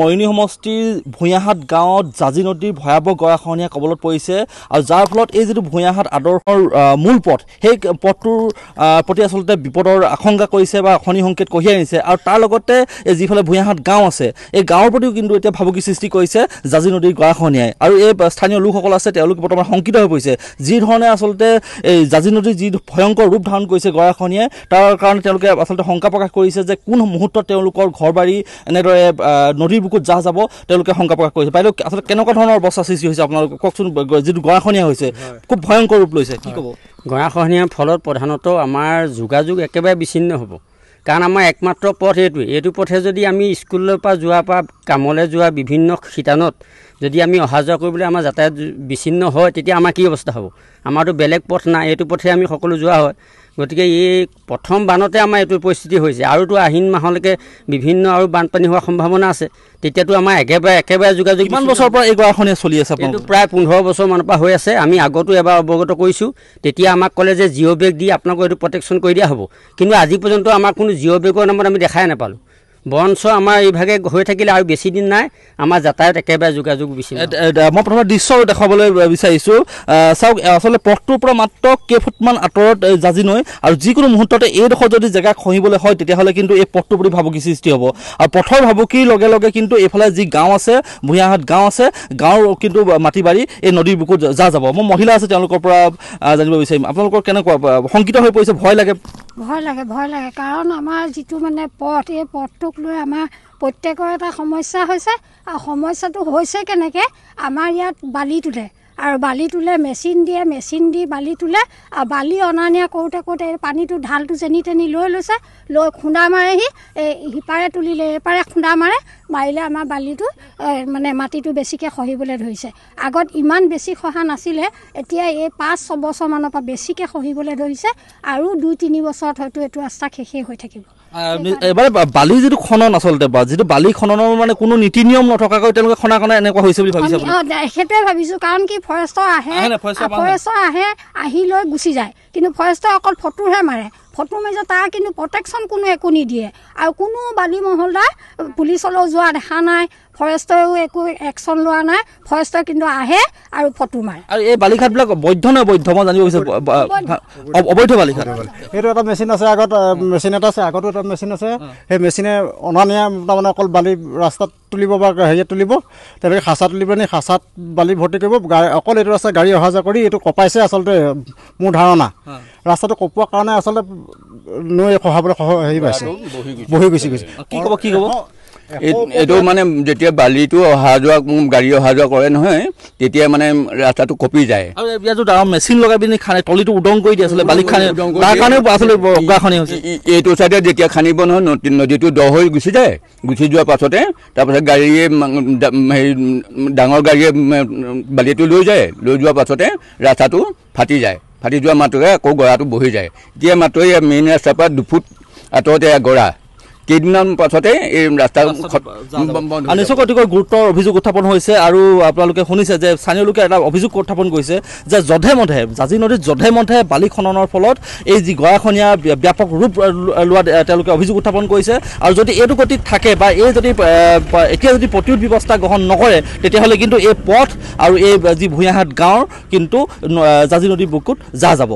মৰিণী সমষ্টিৰ ভূঞাহাট গাঁৱত জাজি নদীৰ ভয়াৱহ গৰাখহনীয়া কবলত পৰিছে আৰু যাৰ ফলত এই যিটো ভূঞাহাট আদৰ্শৰ মূল পথ সেই পথটোৰ প্ৰতি আচলতে বিপদৰ আশংকা কৰিছে বা খনি সংকেত কঢ়িয়াই আনিছে আৰু তাৰ লগতে এই যিফালে ভূঞাহাট গাঁও আছে এই গাঁৱৰ প্ৰতিও কিন্তু এতিয়া ভাবুকি সৃষ্টি কৰিছে জাজি নদীৰ গৰাখহনীয়াই আৰু এই স্থানীয় লোকসকল আছে তেওঁলোকে বৰ্তমান শংকিত হৈ পৰিছে যি ধৰণে আচলতে এই জাজি নদীৰ যি ভয়ংকৰ ৰূপ ধাৰণ কৰিছে গৰাখহনীয়াই তাৰ কাৰণে তেওঁলোকে আচলতে শংকা প্ৰকাশ কৰিছে যে কোন মুহূৰ্তত তেওঁলোকৰ ঘৰ বাৰী এনেদৰে নদীৰ বুকুত জাহ যাব তেওঁলোকে শংকা প্ৰকাশ কৰিছে বাইদেউ আচলতে কেনেকুৱা ধৰণৰ অৱস্থা সৃষ্টি হৈছে আপোনালোকে কওকচোন যিটো গঁৰাখনীয়া হৈছে খুব ভয়ংকৰ ৰূপ লৈছে কি ক'ব গঁৰাখনীয়াৰ ফলত প্ৰধানতঃ আমাৰ যোগাযোগ একেবাৰে বিচ্ছিন্ন হ'ব কাৰণ আমাৰ একমাত্ৰ পথ এইটোৱেই এইটো পথে যদি আমি স্কুলৰ পৰা যোৱা পৰা কামলৈ যোৱা বিভিন্ন শিতানত যদি আমি অহা যোৱা কৰিবলৈ আমাৰ যাতায়াত বিচ্ছিন্ন হয় তেতিয়া আমাৰ কি অৱস্থা হ'ব আমাৰতো বেলেগ পথ নাই এইটো পথে আমি সকলো যোৱা হয় গতিকে এই প্ৰথম বানতে আমাৰ এইটো পৰিস্থিতি হৈছে আৰুতো আহিন মাহলৈকে বিভিন্ন আৰু বানপানী হোৱাৰ সম্ভাৱনা আছে তেতিয়াতো আমাৰ একেবাৰে একেবাৰে যোগাযোগ কিমান বছৰৰ পৰা এই গোৱাখনে চলি আছে কিন্তু প্ৰায় পোন্ধৰ বছৰমানৰ পৰা হৈ আছে আমি আগতো এবাৰ অৱগত কৰিছোঁ তেতিয়া আমাক ক'লে যে জিঅ' বেগ দি আপোনালোকৰ এইটো প্ৰটেকশ্যন কৰি দিয়া হ'ব কিন্তু আজি পৰ্যন্ত আমাক কোনো জিঅ' বেগৰ নামত আমি দেখাই নাপালোঁ বৰঞ্চ আমাৰ এইভাগে হৈ থাকিলে আৰু বেছিদিন নাই আমাৰ যাতায়ত একেবাৰে যোগাযোগ বিচাৰি মই প্ৰথমে দৃশ্য দেখাবলৈ বিচাৰিছোঁ চাওক আচলতে পথটোৰ পৰা মাত্ৰ কেইফুটমান আঁতৰত জাজি নৈ আৰু যিকোনো মুহূৰ্ততে এইডোখৰ যদি জেগা খহিবলৈ হয় তেতিয়াহ'লে কিন্তু এই পথটোৰ প্ৰতি ভাবুকি সৃষ্টি হ'ব আৰু পথৰ ভাবুকিৰ লগে লগে কিন্তু এইফালে যি গাঁও আছে ভূঞাহাট গাঁও আছে গাঁৱৰ কিন্তু মাটি বাৰী এই নদীৰ বুকুত যা যাব মোৰ মহিলা আছে তেওঁলোকৰ পৰা জানিব বিচাৰিম আপোনালোকৰ কেনেকুৱা শংকিত হৈ পৰিছে ভয় লাগে ভয় লাগে ভয় লাগে কাৰণ আমাৰ যিটো মানে পথ এই পথটো ৰোগ লৈ আমাৰ প্ৰত্যেকৰ এটা সমস্যা হৈছে আৰু সমস্যাটো হৈছে কেনেকৈ আমাৰ ইয়াত বালি তোলে আৰু বালি তোলে মেচিন দিয়ে মেচিন দি বালি তোলে আৰু বালি অনা নিয়া কৰোঁতে কৰোঁতে পানীটো ঢালটো যেনি তেনি লৈ লৈছে লৈ খুন্দা মাৰেহি এই সিপাৰে তুলিলে এইপাৰে খুন্দা মাৰে মাৰিলে আমাৰ বালিটো মানে মাটিটো বেছিকৈ খহিবলৈ ধৰিছে আগত ইমান বেছি খহা নাছিলে এতিয়া এই পাঁচ ছবছৰমানৰ পৰা বেছিকৈ খহিবলৈ ধৰিছে আৰু দুই তিনি বছৰত হয়তো এইটো ৰাস্তা শেষেই হৈ থাকিব এবাৰ বালি যিটো খনন আচলতে বা যিটো বালি খননৰ মানে কোনো নীতি নিয়ম নথকাকৈ তেওঁলোকে খনা খনা এনেকুৱা হৈছে বুলি ভাবিছে সেইটোৱে ভাবিছোঁ কাৰণ কি ফৰেষ্টৰ আহে ফৰেষ্টৰ আহে আহি লৈ গুচি যায় কিন্তু ফৰেষ্টৰ অকল ফটোহে মাৰে ফটো মাৰিছে তাৰ কিন্তু প্ৰটেকশ্যন কোনো একো নিদিয়ে আৰু কোনো বালি মহলদাৰ পুলিচলৈ যোৱা দেখা নাই ফৰেষ্টৰো একো একশ্যন লোৱা নাই ফৰেষ্টৰ কিন্তু আহে আৰু ফটো মাৰে আৰু এই বালিঘাটবিলাক বৈধ নে বৈধ মই জানিব বিচাৰোঁ অবৈধ বালিঘাট সেইটো এটা মেচিন আছে আগত মেচিন এটা আছে আগতো এটা মেচিন আছে সেই মেচিনে অনা নিয়া তাৰমানে অকল বালি ৰাস্তাত তুলিব বা হেৰিয়াত তুলিব তেনেকৈ খাচা তুলিব নি হাঁচাত বালি ভৰ্তি কৰিব অকল এইটো ৰাস্তাত গাড়ী অহা যোৱা কৰি এইটো কপাইছে আচলতে মোৰ ধাৰণা ৰাস্তাটো কপোৱাৰ কাৰণে আচলতে নৈ সহাবলৈ হেৰি পাইছে বহি গুচি গৈছে কি ক'ব কি ক'ব এইটো মানে যেতিয়া বালিটো অহা যোৱা গাড়ী অহা যোৱা কৰে নহয় তেতিয়া মানে ৰাস্তাটো কপি যায় মেচিন লগাই পিনি খানে তলিটো উদং কৰি দিছিলে বালি খানে কাৰণে এইটো চাইডে যেতিয়া খান্দিব নহয় নদীটো দ হৈ গুচি যায় গুচি যোৱাৰ পাছতে তাৰপাছত গাড়ীয়ে হেৰি ডাঙৰ গাড়ীয়ে বালিটো লৈ যায় লৈ যোৱাৰ পাছতে ৰাস্তাটো ফাটি যায় ফাটি যোৱা মাত্ৰ আকৌ গৰাটো বহি যায় এতিয়া মাত্ৰ মেইন ৰাস্তাৰ পৰা দুফুট আঁতৰতে গৰা কেইদিনমান পাছতে এই ৰাস্তা নিশ্চয় অতিকৈ গুৰুত্বৰ অভিযোগ উত্থাপন হৈছে আৰু আপোনালোকে শুনিছে যে স্থানীয় লোকে এটা অভিযোগ উত্থাপন কৰিছে যে যধে মধে জাজি নদীত জধে মধে বালি খননৰ ফলত এই যি গয়াখনীয়া ব্যাপক ৰূপ লোৱা তেওঁলোকে অভিযোগ উত্থাপন কৰিছে আৰু যদি এইটো গতিত থাকে বা এই যদি এতিয়া যদি প্ৰতিৰোধ ব্যৱস্থা গ্ৰহণ নকৰে তেতিয়াহ'লে কিন্তু এই পথ আৰু এই যি ভূঞাহাট গাঁৱৰ কিন্তু জাজি নদীৰ বুকুত যা যাব